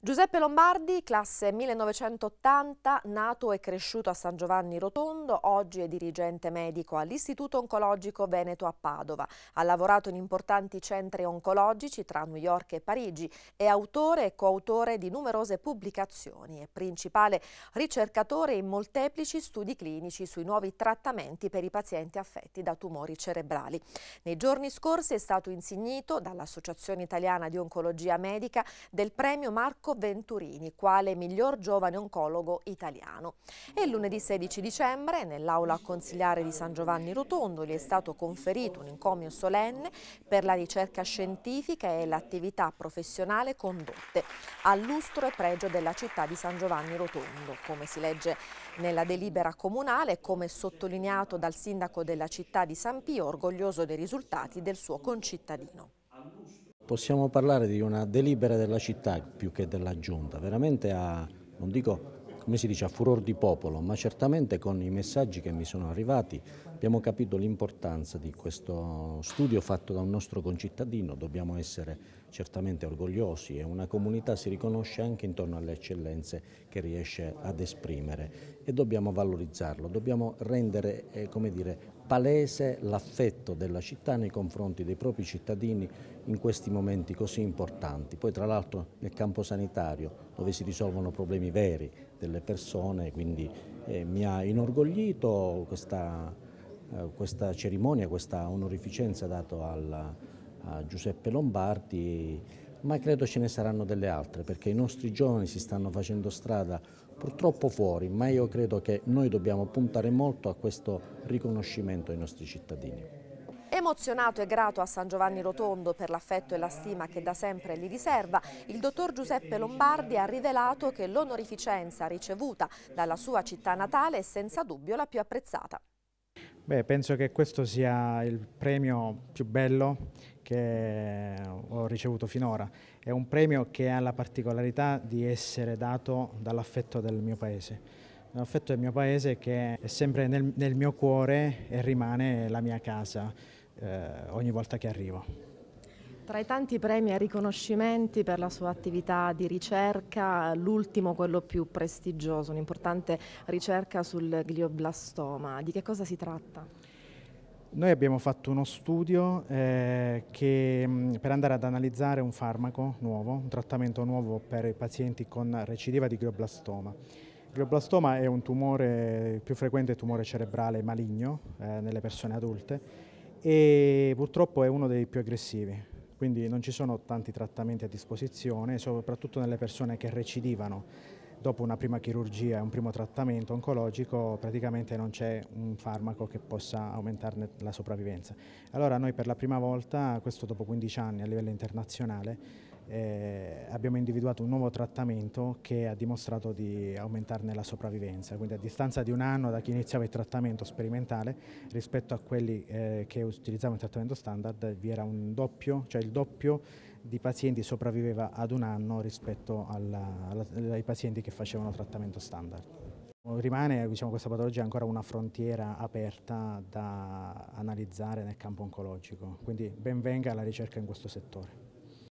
Giuseppe Lombardi, classe 1980, nato e cresciuto a San Giovanni Rotondo, oggi è dirigente medico all'Istituto Oncologico Veneto a Padova. Ha lavorato in importanti centri oncologici tra New York e Parigi, è autore e coautore di numerose pubblicazioni e principale ricercatore in molteplici studi clinici sui nuovi trattamenti per i pazienti affetti da tumori cerebrali. Nei giorni scorsi è stato insignito dall'Associazione Italiana di Oncologia Medica del premio Marco Marco Venturini, quale miglior giovane oncologo italiano. E lunedì 16 dicembre, nell'aula consigliare di San Giovanni Rotondo, gli è stato conferito un encomio solenne per la ricerca scientifica e l'attività professionale condotte al lustro e pregio della città di San Giovanni Rotondo, come si legge nella delibera comunale, come sottolineato dal sindaco della città di San Pio, orgoglioso dei risultati del suo concittadino possiamo parlare di una delibera della città più che della giunta, veramente a, non dico come si dice, a furor di popolo, ma certamente con i messaggi che mi sono arrivati abbiamo capito l'importanza di questo studio fatto da un nostro concittadino, dobbiamo essere certamente orgogliosi e una comunità si riconosce anche intorno alle eccellenze che riesce ad esprimere e dobbiamo valorizzarlo, dobbiamo rendere eh, come dire, palese l'affetto della città nei confronti dei propri cittadini in questi momenti così importanti. Poi tra l'altro nel campo sanitario dove si risolvono problemi veri delle persone, quindi eh, mi ha inorgoglito questa, eh, questa, cerimonia, questa onorificenza data al, a Giuseppe Lombardi ma credo ce ne saranno delle altre perché i nostri giovani si stanno facendo strada purtroppo fuori, ma io credo che noi dobbiamo puntare molto a questo riconoscimento ai nostri cittadini. Emozionato e grato a San Giovanni Rotondo per l'affetto e la stima che da sempre gli riserva, il dottor Giuseppe Lombardi ha rivelato che l'onorificenza ricevuta dalla sua città natale è senza dubbio la più apprezzata. Beh, penso che questo sia il premio più bello che ricevuto finora. È un premio che ha la particolarità di essere dato dall'affetto del mio paese. L'affetto del mio paese che è sempre nel, nel mio cuore e rimane la mia casa eh, ogni volta che arrivo. Tra i tanti premi e riconoscimenti per la sua attività di ricerca, l'ultimo, quello più prestigioso, un'importante ricerca sul glioblastoma. Di che cosa si tratta? Noi abbiamo fatto uno studio eh, che, mm, per andare ad analizzare un farmaco nuovo, un trattamento nuovo per i pazienti con recidiva di glioblastoma. Il glioblastoma è un tumore, il più frequente tumore cerebrale maligno eh, nelle persone adulte e purtroppo è uno dei più aggressivi, quindi non ci sono tanti trattamenti a disposizione, soprattutto nelle persone che recidivano dopo una prima chirurgia e un primo trattamento oncologico praticamente non c'è un farmaco che possa aumentarne la sopravvivenza. Allora noi per la prima volta, questo dopo 15 anni a livello internazionale, eh, abbiamo individuato un nuovo trattamento che ha dimostrato di aumentarne la sopravvivenza, quindi a distanza di un anno da chi iniziava il trattamento sperimentale rispetto a quelli eh, che utilizzavano il trattamento standard vi era un doppio, cioè il doppio di pazienti sopravviveva ad un anno rispetto alla, alla, ai pazienti che facevano trattamento standard. Rimane diciamo, questa patologia ancora una frontiera aperta da analizzare nel campo oncologico, quindi benvenga la ricerca in questo settore.